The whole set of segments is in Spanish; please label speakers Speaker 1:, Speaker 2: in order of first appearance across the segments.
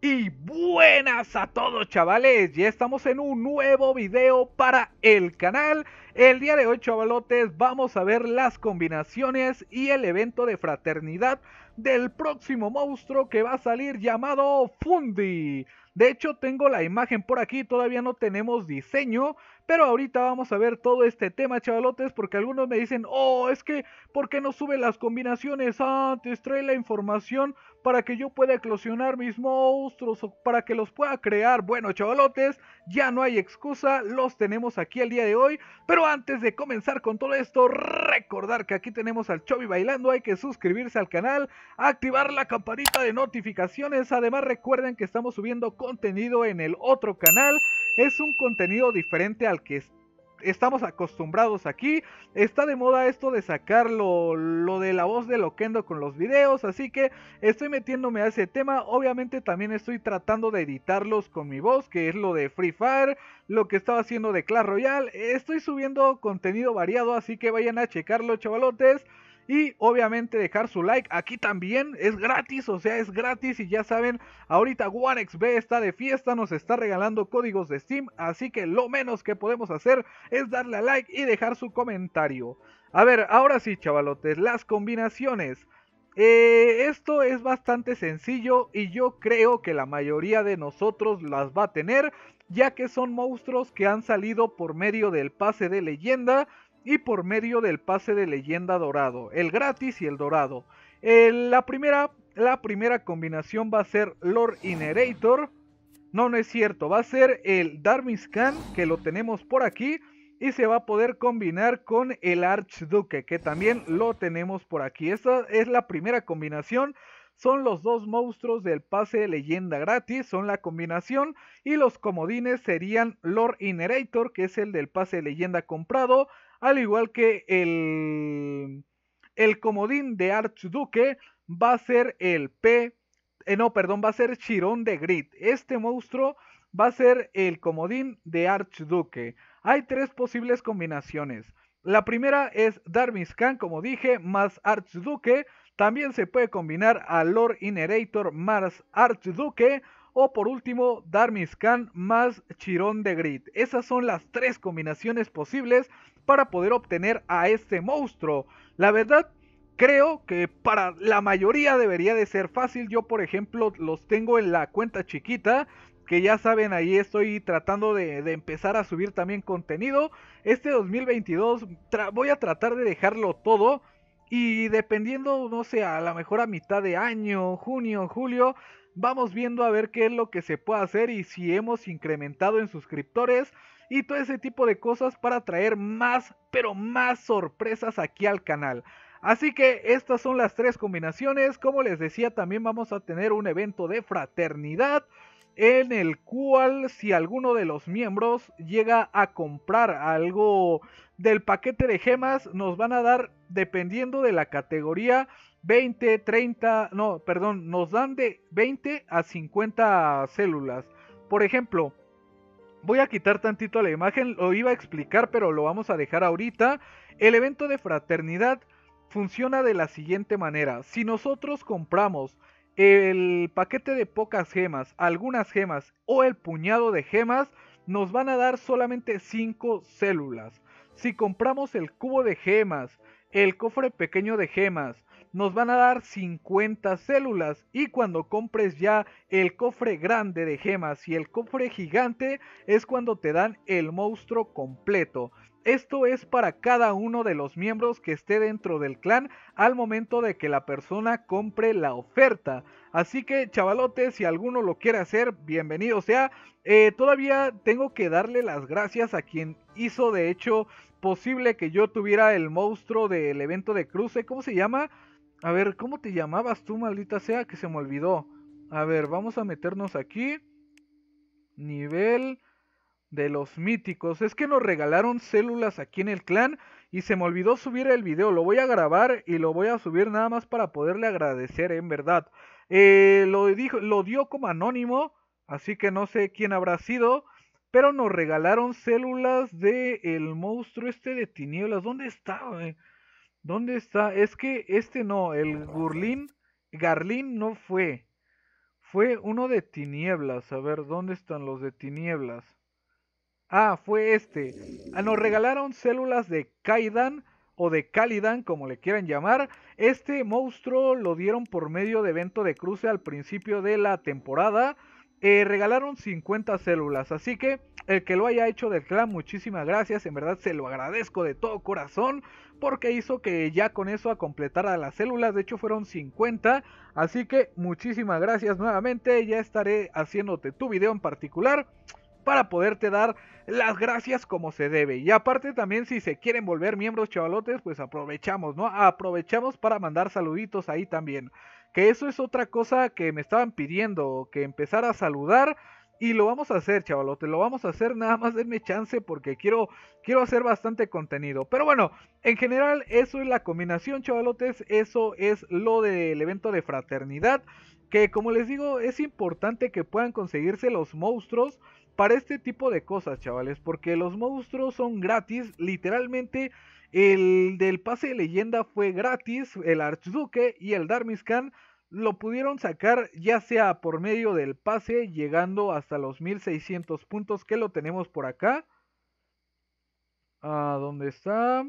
Speaker 1: Y buenas a todos chavales, ya estamos en un nuevo video para el canal El día de hoy chavalotes vamos a ver las combinaciones y el evento de fraternidad del próximo monstruo que va a salir llamado Fundi De hecho tengo la imagen por aquí, todavía no tenemos diseño pero ahorita vamos a ver todo este tema chavalotes porque algunos me dicen Oh, es que ¿por qué no sube las combinaciones antes? Trae la información para que yo pueda eclosionar mis monstruos o para que los pueda crear. Bueno, chavalotes, ya no hay excusa, los tenemos aquí el día de hoy. Pero antes de comenzar con todo esto, recordar que aquí tenemos al Chobi bailando, hay que suscribirse al canal, activar la campanita de notificaciones. Además, recuerden que estamos subiendo contenido en el otro canal. Es un contenido diferente al que estamos acostumbrados aquí. Está de moda esto de sacar lo, de la voz de Loquendo con los videos, así que estoy metiéndome a ese tema. Obviamente también estoy tratando de editarlos con mi voz, que es lo de Free Fire, lo que estaba haciendo de Clash Royale. Estoy subiendo contenido variado, así que vayan a checarlo, chavalotes. Y obviamente dejar su like. Aquí también es gratis, o sea, es gratis. Y ya saben, ahorita OneXB está de fiesta, nos está regalando códigos de Steam. Así que lo menos que podemos hacer es darle a like y dejar su comentario. A ver, ahora sí, chavalotes, las combinaciones. Eh, esto es bastante sencillo y yo creo que la mayoría de nosotros las va a tener, ya que son monstruos que han salido por medio del pase de leyenda y por medio del pase de leyenda dorado, el gratis y el dorado. la, primera, la primera combinación va a ser Lord Inerator. No, no es cierto, va a ser el Darmiscan que lo tenemos por aquí. Y se va a poder combinar con el Archduke que también lo tenemos por aquí. Esta es la primera combinación son los dos monstruos del pase de leyenda gratis, son la combinación y los comodines serían Lord Inerator, que es el del pase de leyenda comprado, al igual que el, el comodín de Archduque va a ser el P, eh, no, perdón, va a ser Chirón de Grit. Este monstruo va a ser el comodín de Archduque. Hay tres posibles combinaciones. La primera es Darmiskan, como dije, más Archduke. También se puede combinar a Lord Inerator más Archduke. o por último Darmiscan más Chirón de Grit. Esas son las tres combinaciones posibles para poder obtener a este monstruo. La verdad creo que para la mayoría debería de ser fácil. Yo por ejemplo los tengo en la cuenta chiquita que ya saben, ahí estoy tratando de, de, empezar a subir también contenido. Este 2022 voy a tratar de dejarlo todo y dependiendo, no sé, a la mejor a mitad de año, junio, julio, vamos viendo a ver qué es lo que se puede hacer y si hemos incrementado en suscriptores y todo ese tipo de cosas para traer más, pero más sorpresas aquí al canal. Así que estas son las tres combinaciones. Como les decía, también vamos a tener un evento de fraternidad en el cual si alguno de los miembros llega a comprar algo del paquete de gemas, nos van a dar, dependiendo de la categoría, 20, 30, no, perdón, nos dan de 20 a 50 células. Por ejemplo, voy a quitar tantito la imagen, lo iba a explicar, pero lo vamos a dejar ahorita. El evento de fraternidad funciona de la siguiente manera. Si nosotros compramos el paquete de pocas gemas, algunas gemas o el puñado de gemas nos van a dar solamente 5 células. Si compramos el cubo de gemas, el cofre pequeño de gemas, nos van a dar 50 células y cuando compres ya el cofre grande de gemas y el cofre gigante es cuando te dan el monstruo completo. Esto es para cada uno de los miembros que esté dentro del clan al momento de que la persona compre la oferta. Así que chavalote, si alguno lo quiere hacer, bienvenido sea. Eh, todavía tengo que darle las gracias a quien hizo de hecho posible que yo tuviera el monstruo del evento de cruce. ¿Cómo se llama? A ver, ¿cómo te llamabas tú, maldita sea? Que se me olvidó. A ver, vamos a meternos aquí. Nivel de los míticos. Es que nos regalaron células aquí en el clan y se me olvidó subir el video. Lo voy a grabar y lo voy a subir nada más para poderle agradecer, en verdad. Eh, lo, dijo, lo dio como anónimo, así que no sé quién habrá sido. Pero nos regalaron células de el monstruo este de tinieblas. ¿Dónde está? ¿Dónde está? Es que este no, el Gurlín, garlín no fue. Fue uno de tinieblas. A ver, ¿dónde están los de tinieblas? Ah, fue este. Ah, nos regalaron células de Kaidan o de Calidan, como le quieran llamar. Este monstruo lo dieron por medio de evento de cruce al principio de la temporada. Eh, regalaron 50 células, así que el que lo haya hecho del clan, muchísimas gracias, en verdad se lo agradezco de todo corazón, porque hizo que ya con eso a completar a las células, de hecho fueron 50, así que muchísimas gracias nuevamente, ya estaré haciéndote tu video en particular para poderte dar las gracias como se debe. Y aparte también si se quieren volver miembros chavalotes, pues aprovechamos, ¿no? Aprovechamos para mandar saluditos ahí también. Que eso es otra cosa que me estaban pidiendo, que empezar a saludar. Y lo vamos a hacer, chavalotes. lo vamos a hacer, nada más denme chance porque quiero, quiero hacer bastante contenido. Pero bueno, en general eso es la combinación, chavalotes, eso es lo del evento de fraternidad. Que como les digo, es importante que puedan conseguirse los monstruos para este tipo de cosas, chavales, porque los monstruos son gratis, literalmente el del pase de leyenda fue gratis, el archduke y el Darmiscan lo pudieron sacar ya sea por medio del pase llegando hasta los 1600 puntos que lo tenemos por acá. ¿A ¿Dónde está?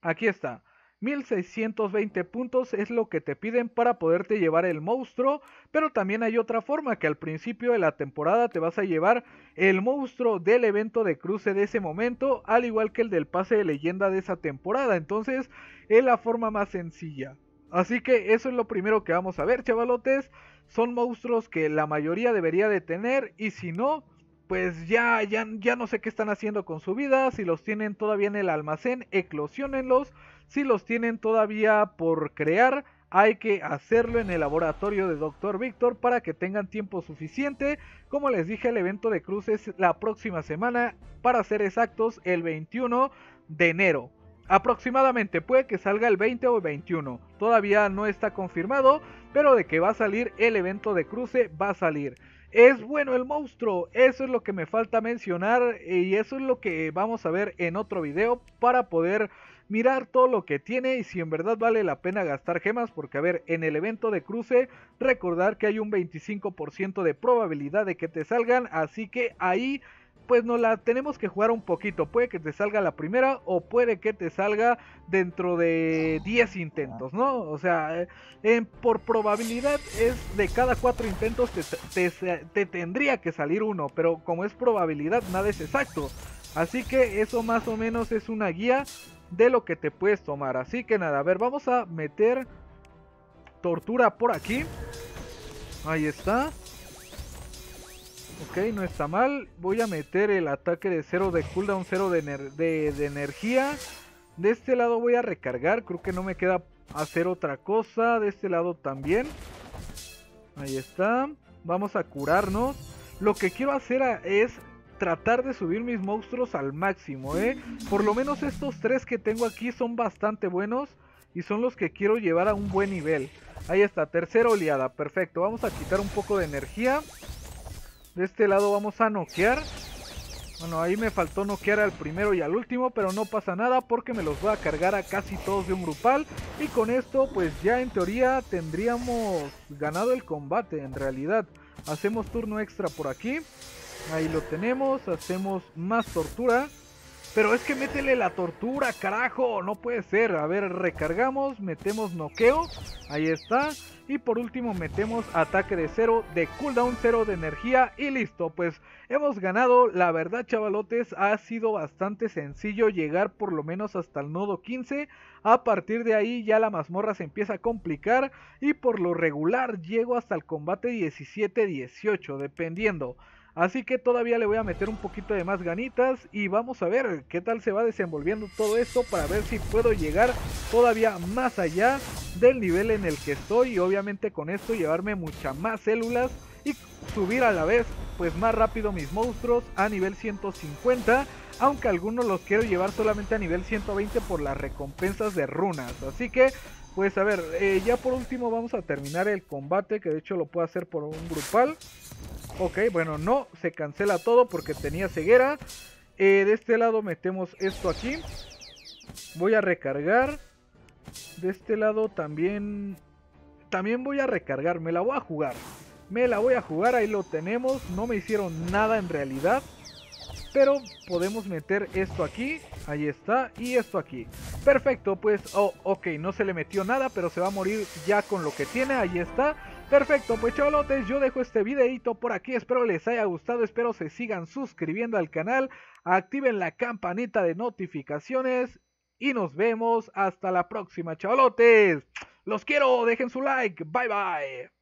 Speaker 1: Aquí está. 1620 puntos es lo que te piden para poderte llevar el monstruo, pero también hay otra forma que al principio de la temporada te vas a llevar el monstruo del evento de cruce de ese momento, al igual que el del pase de leyenda de esa temporada, entonces es la forma más sencilla. Así que eso es lo primero que vamos a ver, chavalotes, son monstruos que la mayoría debería de tener y si no, pues ya, ya, ya no sé qué están haciendo con su vida. Si los tienen todavía en el almacén, eclosionenlos. Si los tienen todavía por crear, hay que hacerlo en el laboratorio de Dr. Víctor para que tengan tiempo suficiente. Como les dije, el evento de cruces la próxima semana, para ser exactos, el 21 de enero. Aproximadamente, puede que salga el 20 o el 21. Todavía no está confirmado, pero de que va a salir el evento de cruce, va a salir. Es bueno el monstruo, eso es lo que me falta mencionar y eso es lo que vamos a ver en otro video para poder mirar todo lo que tiene y si en verdad vale la pena gastar gemas porque a ver en el evento de cruce recordar que hay un 25% de probabilidad de que te salgan así que ahí pues no la tenemos que jugar un poquito. Puede que te salga la primera o puede que te salga dentro de 10 intentos, ¿no? O sea, eh, por probabilidad es de cada 4 intentos te, te tendría que salir uno, pero como es probabilidad nada es exacto. Así que eso más o menos es una guía de lo que te puedes tomar. Así que nada, a ver, vamos a meter tortura por aquí. Ahí está. Ok, no está mal. Voy a meter el ataque de 0 de cooldown, 0 de, de, energía. De este lado voy a recargar. Creo que no me queda hacer otra cosa. De este lado también. Ahí está. Vamos a curarnos. Lo que quiero hacer es tratar de subir mis monstruos al máximo, ¿eh? Por lo menos estos tres que tengo aquí son bastante buenos. Y son los que quiero llevar a un buen nivel. Ahí está, tercera oleada, perfecto. Vamos a quitar un poco de energía. De este lado vamos a noquear. Bueno, ahí me faltó noquear al primero y al último, pero no pasa nada porque me los voy a cargar a casi todos de un grupal. Y con esto, pues ya en teoría tendríamos ganado el combate, en realidad. Hacemos turno extra por aquí. Ahí lo tenemos, hacemos más tortura. Pero es que métele la tortura, carajo. No puede ser. A ver, recargamos, metemos noqueo. Ahí está. Y por último metemos ataque de cero, de cooldown cero de energía. Y listo, pues hemos ganado. La verdad, chavalotes, ha sido bastante sencillo llegar por lo menos hasta el nodo 15. A partir de ahí ya la mazmorra se empieza a complicar. Y por lo regular llego hasta el combate 17-18, dependiendo. Así que todavía le voy a meter un poquito de más ganitas y vamos a ver qué tal se va desenvolviendo todo esto para ver si puedo llegar todavía más allá del nivel en el que estoy y obviamente con esto llevarme muchas más células y subir a la vez pues más rápido mis monstruos a nivel 150 aunque algunos los quiero llevar solamente a nivel 120 por las recompensas de runas así que pues a ver eh, ya por último vamos a terminar el combate que de hecho lo puedo hacer por un grupal Ok, bueno, no, se cancela todo porque tenía ceguera. Eh, de este lado metemos esto aquí. Voy a recargar. De este lado también... También voy a recargar, me la voy a jugar. Me la voy a jugar, ahí lo tenemos. No me hicieron nada en realidad. Pero podemos meter esto aquí. Ahí está. Y esto aquí. Perfecto, pues... Oh, ok, no se le metió nada, pero se va a morir ya con lo que tiene. Ahí está. Perfecto, pues chavalotes, yo dejo este videito por aquí, espero les haya gustado, espero se sigan suscribiendo al canal, activen la campanita de notificaciones y nos vemos hasta la próxima, chavalotes. Los quiero, dejen su like, bye bye.